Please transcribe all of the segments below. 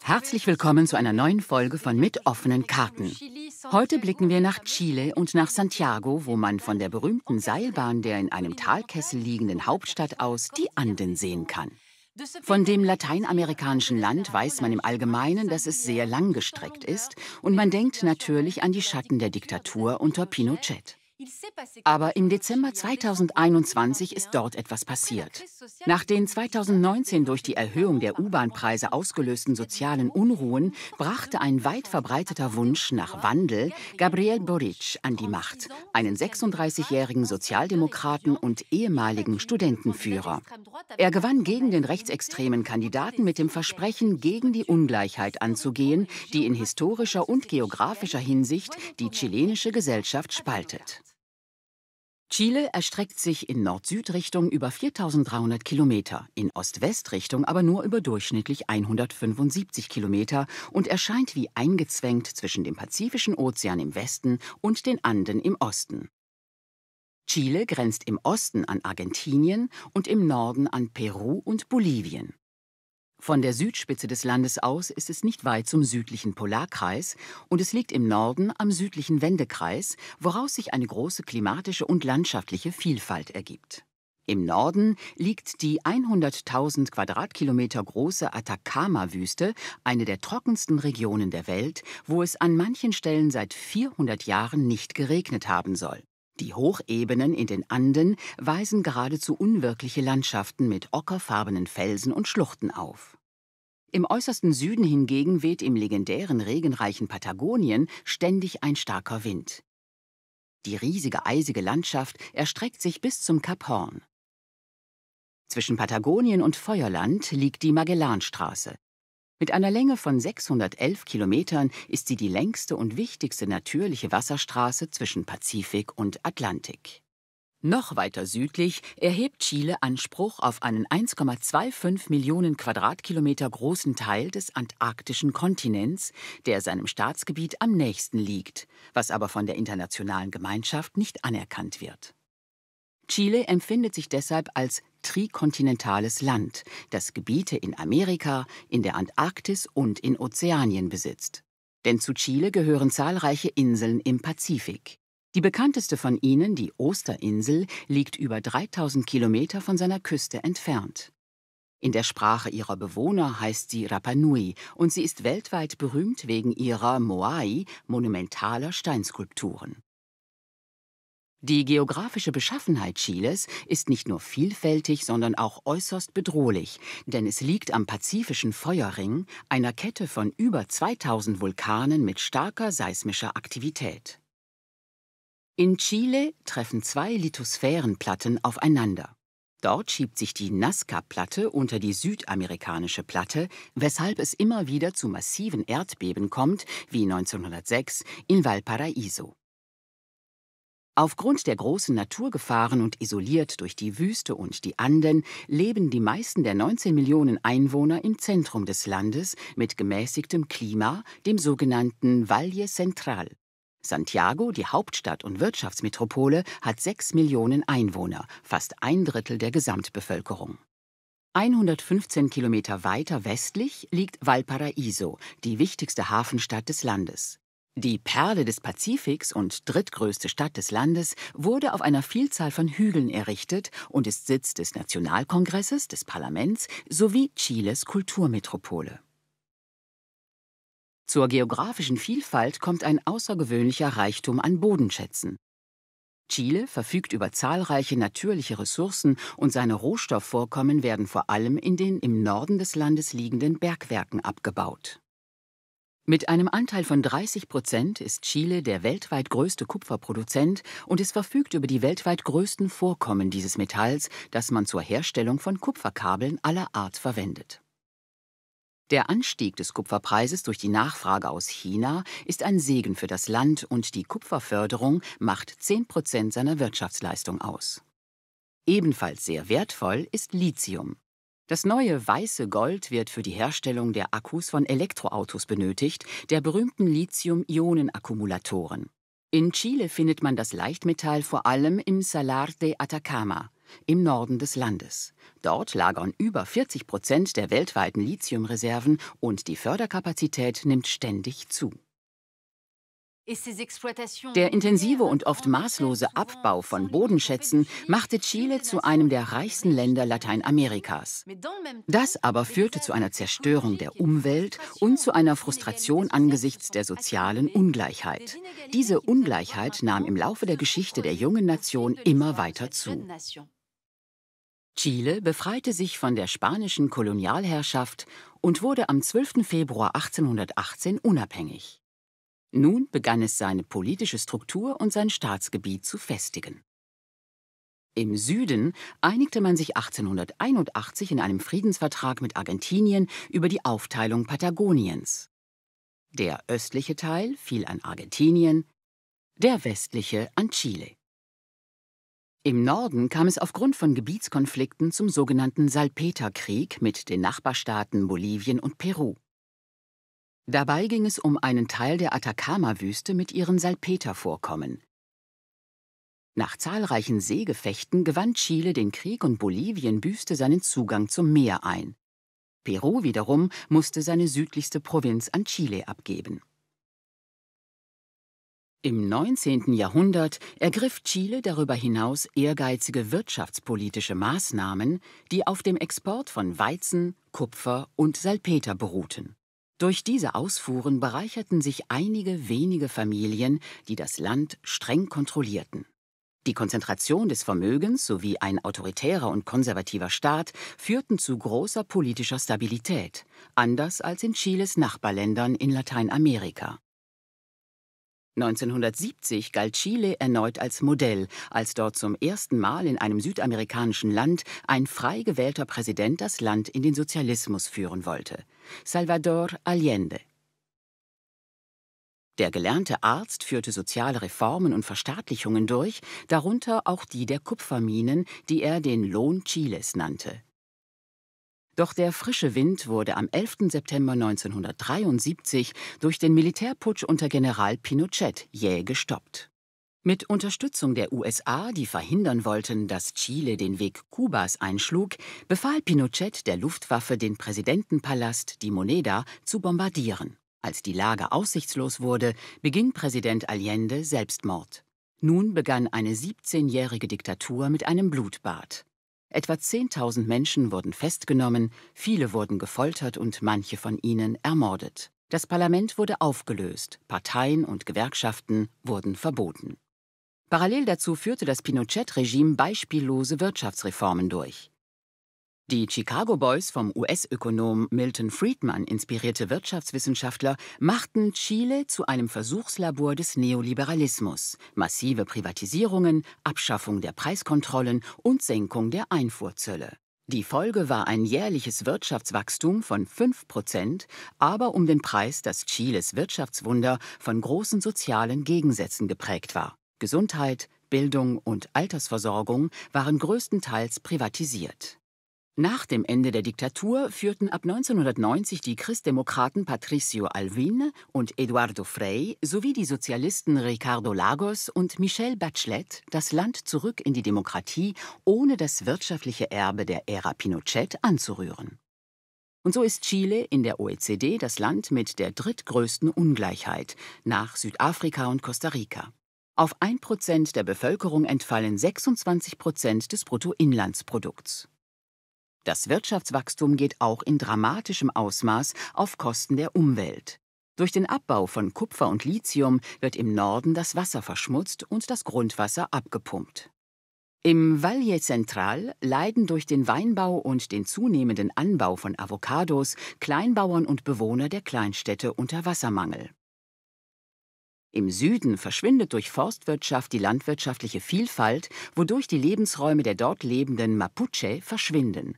Herzlich willkommen zu einer neuen Folge von Mit offenen Karten. Heute blicken wir nach Chile und nach Santiago, wo man von der berühmten Seilbahn der in einem Talkessel liegenden Hauptstadt aus die Anden sehen kann. Von dem lateinamerikanischen Land weiß man im Allgemeinen, dass es sehr langgestreckt ist und man denkt natürlich an die Schatten der Diktatur unter Pinochet. Aber im Dezember 2021 ist dort etwas passiert. Nach den 2019 durch die Erhöhung der U-Bahn-Preise ausgelösten sozialen Unruhen brachte ein weit verbreiteter Wunsch nach Wandel Gabriel Boric an die Macht, einen 36-jährigen Sozialdemokraten und ehemaligen Studentenführer. Er gewann gegen den rechtsextremen Kandidaten mit dem Versprechen, gegen die Ungleichheit anzugehen, die in historischer und geografischer Hinsicht die chilenische Gesellschaft spaltet. Chile erstreckt sich in Nord-Süd-Richtung über 4300 Kilometer, in Ost-West-Richtung aber nur über durchschnittlich 175 Kilometer und erscheint wie eingezwängt zwischen dem Pazifischen Ozean im Westen und den Anden im Osten. Chile grenzt im Osten an Argentinien und im Norden an Peru und Bolivien. Von der Südspitze des Landes aus ist es nicht weit zum südlichen Polarkreis und es liegt im Norden am südlichen Wendekreis, woraus sich eine große klimatische und landschaftliche Vielfalt ergibt. Im Norden liegt die 100.000 Quadratkilometer große Atacama-Wüste, eine der trockensten Regionen der Welt, wo es an manchen Stellen seit 400 Jahren nicht geregnet haben soll. Die Hochebenen in den Anden weisen geradezu unwirkliche Landschaften mit ockerfarbenen Felsen und Schluchten auf. Im äußersten Süden hingegen weht im legendären regenreichen Patagonien ständig ein starker Wind. Die riesige eisige Landschaft erstreckt sich bis zum Kap Horn. Zwischen Patagonien und Feuerland liegt die Magellanstraße, mit einer Länge von 611 Kilometern ist sie die längste und wichtigste natürliche Wasserstraße zwischen Pazifik und Atlantik. Noch weiter südlich erhebt Chile Anspruch auf einen 1,25 Millionen Quadratkilometer großen Teil des antarktischen Kontinents, der seinem Staatsgebiet am nächsten liegt, was aber von der internationalen Gemeinschaft nicht anerkannt wird. Chile empfindet sich deshalb als trikontinentales Land, das Gebiete in Amerika, in der Antarktis und in Ozeanien besitzt. Denn zu Chile gehören zahlreiche Inseln im Pazifik. Die bekannteste von ihnen, die Osterinsel, liegt über 3000 Kilometer von seiner Küste entfernt. In der Sprache ihrer Bewohner heißt sie Rapa Nui und sie ist weltweit berühmt wegen ihrer Moai, monumentaler Steinskulpturen. Die geografische Beschaffenheit Chiles ist nicht nur vielfältig, sondern auch äußerst bedrohlich, denn es liegt am Pazifischen Feuerring, einer Kette von über 2000 Vulkanen mit starker seismischer Aktivität. In Chile treffen zwei Lithosphärenplatten aufeinander. Dort schiebt sich die Nazca-Platte unter die südamerikanische Platte, weshalb es immer wieder zu massiven Erdbeben kommt, wie 1906 in Valparaiso. Aufgrund der großen Naturgefahren und isoliert durch die Wüste und die Anden leben die meisten der 19 Millionen Einwohner im Zentrum des Landes mit gemäßigtem Klima, dem sogenannten Valle Central. Santiago, die Hauptstadt und Wirtschaftsmetropole, hat 6 Millionen Einwohner, fast ein Drittel der Gesamtbevölkerung. 115 Kilometer weiter westlich liegt Valparaíso, die wichtigste Hafenstadt des Landes. Die Perle des Pazifiks und drittgrößte Stadt des Landes wurde auf einer Vielzahl von Hügeln errichtet und ist Sitz des Nationalkongresses, des Parlaments sowie Chiles Kulturmetropole. Zur geografischen Vielfalt kommt ein außergewöhnlicher Reichtum an Bodenschätzen. Chile verfügt über zahlreiche natürliche Ressourcen und seine Rohstoffvorkommen werden vor allem in den im Norden des Landes liegenden Bergwerken abgebaut. Mit einem Anteil von 30 Prozent ist Chile der weltweit größte Kupferproduzent und es verfügt über die weltweit größten Vorkommen dieses Metalls, das man zur Herstellung von Kupferkabeln aller Art verwendet. Der Anstieg des Kupferpreises durch die Nachfrage aus China ist ein Segen für das Land und die Kupferförderung macht 10 Prozent seiner Wirtschaftsleistung aus. Ebenfalls sehr wertvoll ist Lithium. Das neue weiße Gold wird für die Herstellung der Akkus von Elektroautos benötigt, der berühmten Lithium-Ionen-Akkumulatoren. In Chile findet man das Leichtmetall vor allem im Salar de Atacama, im Norden des Landes. Dort lagern über 40 Prozent der weltweiten Lithiumreserven und die Förderkapazität nimmt ständig zu. Der intensive und oft maßlose Abbau von Bodenschätzen machte Chile zu einem der reichsten Länder Lateinamerikas. Das aber führte zu einer Zerstörung der Umwelt und zu einer Frustration angesichts der sozialen Ungleichheit. Diese Ungleichheit nahm im Laufe der Geschichte der jungen Nation immer weiter zu. Chile befreite sich von der spanischen Kolonialherrschaft und wurde am 12. Februar 1818 unabhängig. Nun begann es seine politische Struktur und sein Staatsgebiet zu festigen. Im Süden einigte man sich 1881 in einem Friedensvertrag mit Argentinien über die Aufteilung Patagoniens. Der östliche Teil fiel an Argentinien, der westliche an Chile. Im Norden kam es aufgrund von Gebietskonflikten zum sogenannten Salpeterkrieg mit den Nachbarstaaten Bolivien und Peru. Dabei ging es um einen Teil der Atacama-Wüste mit ihren Salpetervorkommen. Nach zahlreichen Seegefechten gewann Chile den Krieg und Bolivien büßte seinen Zugang zum Meer ein. Peru wiederum musste seine südlichste Provinz an Chile abgeben. Im 19. Jahrhundert ergriff Chile darüber hinaus ehrgeizige wirtschaftspolitische Maßnahmen, die auf dem Export von Weizen, Kupfer und Salpeter beruhten. Durch diese Ausfuhren bereicherten sich einige wenige Familien, die das Land streng kontrollierten. Die Konzentration des Vermögens sowie ein autoritärer und konservativer Staat führten zu großer politischer Stabilität, anders als in Chiles Nachbarländern in Lateinamerika. 1970 galt Chile erneut als Modell, als dort zum ersten Mal in einem südamerikanischen Land ein frei gewählter Präsident das Land in den Sozialismus führen wollte. Salvador Allende. Der gelernte Arzt führte soziale Reformen und Verstaatlichungen durch, darunter auch die der Kupferminen, die er den Lohn Chiles nannte. Doch der frische Wind wurde am 11. September 1973 durch den Militärputsch unter General Pinochet jäh gestoppt. Mit Unterstützung der USA, die verhindern wollten, dass Chile den Weg Kubas einschlug, befahl Pinochet der Luftwaffe, den Präsidentenpalast, die Moneda, zu bombardieren. Als die Lage aussichtslos wurde, beging Präsident Allende Selbstmord. Nun begann eine 17-jährige Diktatur mit einem Blutbad. Etwa 10.000 Menschen wurden festgenommen, viele wurden gefoltert und manche von ihnen ermordet. Das Parlament wurde aufgelöst, Parteien und Gewerkschaften wurden verboten. Parallel dazu führte das Pinochet-Regime beispiellose Wirtschaftsreformen durch. Die Chicago Boys vom US-Ökonom Milton Friedman inspirierte Wirtschaftswissenschaftler machten Chile zu einem Versuchslabor des Neoliberalismus. Massive Privatisierungen, Abschaffung der Preiskontrollen und Senkung der Einfuhrzölle. Die Folge war ein jährliches Wirtschaftswachstum von 5 Prozent, aber um den Preis, dass Chiles Wirtschaftswunder von großen sozialen Gegensätzen geprägt war. Gesundheit, Bildung und Altersversorgung waren größtenteils privatisiert. Nach dem Ende der Diktatur führten ab 1990 die Christdemokraten Patricio Alvin und Eduardo Frei sowie die Sozialisten Ricardo Lagos und Michel Bachelet das Land zurück in die Demokratie, ohne das wirtschaftliche Erbe der Ära Pinochet anzurühren. Und so ist Chile in der OECD das Land mit der drittgrößten Ungleichheit nach Südafrika und Costa Rica. Auf 1% der Bevölkerung entfallen 26% des Bruttoinlandsprodukts. Das Wirtschaftswachstum geht auch in dramatischem Ausmaß auf Kosten der Umwelt. Durch den Abbau von Kupfer und Lithium wird im Norden das Wasser verschmutzt und das Grundwasser abgepumpt. Im Valle Central leiden durch den Weinbau und den zunehmenden Anbau von Avocados Kleinbauern und Bewohner der Kleinstädte unter Wassermangel. Im Süden verschwindet durch Forstwirtschaft die landwirtschaftliche Vielfalt, wodurch die Lebensräume der dort lebenden Mapuche verschwinden.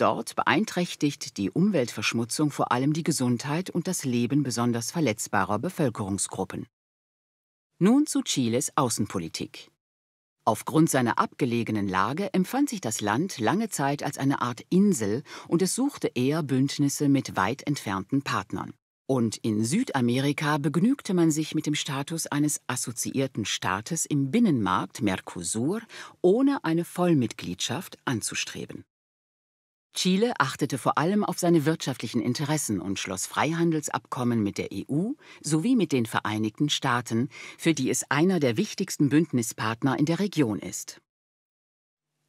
Dort beeinträchtigt die Umweltverschmutzung vor allem die Gesundheit und das Leben besonders verletzbarer Bevölkerungsgruppen. Nun zu Chiles Außenpolitik. Aufgrund seiner abgelegenen Lage empfand sich das Land lange Zeit als eine Art Insel und es suchte eher Bündnisse mit weit entfernten Partnern. Und in Südamerika begnügte man sich mit dem Status eines assoziierten Staates im Binnenmarkt Mercosur, ohne eine Vollmitgliedschaft anzustreben. Chile achtete vor allem auf seine wirtschaftlichen Interessen und schloss Freihandelsabkommen mit der EU sowie mit den Vereinigten Staaten, für die es einer der wichtigsten Bündnispartner in der Region ist.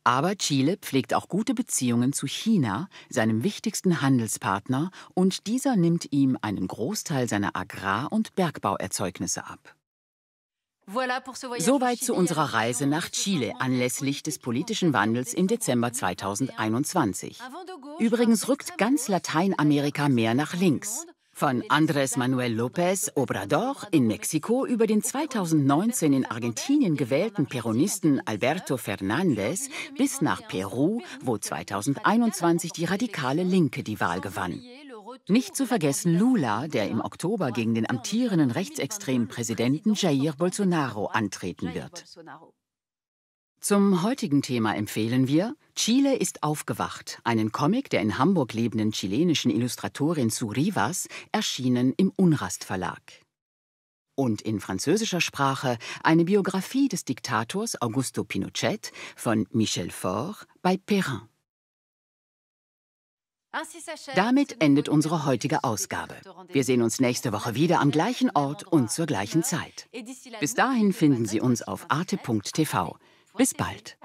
Aber Chile pflegt auch gute Beziehungen zu China, seinem wichtigsten Handelspartner, und dieser nimmt ihm einen Großteil seiner Agrar- und Bergbauerzeugnisse ab. Soweit zu unserer Reise nach Chile anlässlich des politischen Wandels im Dezember 2021. Übrigens rückt ganz Lateinamerika mehr nach links. Von Andrés Manuel López Obrador in Mexiko über den 2019 in Argentinien gewählten Peronisten Alberto Fernández bis nach Peru, wo 2021 die radikale Linke die Wahl gewann. Nicht zu vergessen Lula, der im Oktober gegen den amtierenden rechtsextremen Präsidenten Jair Bolsonaro antreten wird. Zum heutigen Thema empfehlen wir Chile ist aufgewacht, einen Comic der in Hamburg lebenden chilenischen Illustratorin Rivas, erschienen im Unrast Verlag. Und in französischer Sprache eine Biografie des Diktators Augusto Pinochet von Michel Faure bei Perrin. Ah, Damit endet unsere heutige Ausgabe. Wir sehen uns nächste Woche wieder am gleichen Ort und zur gleichen Zeit. Bis dahin finden Sie uns auf arte.tv. Bis bald.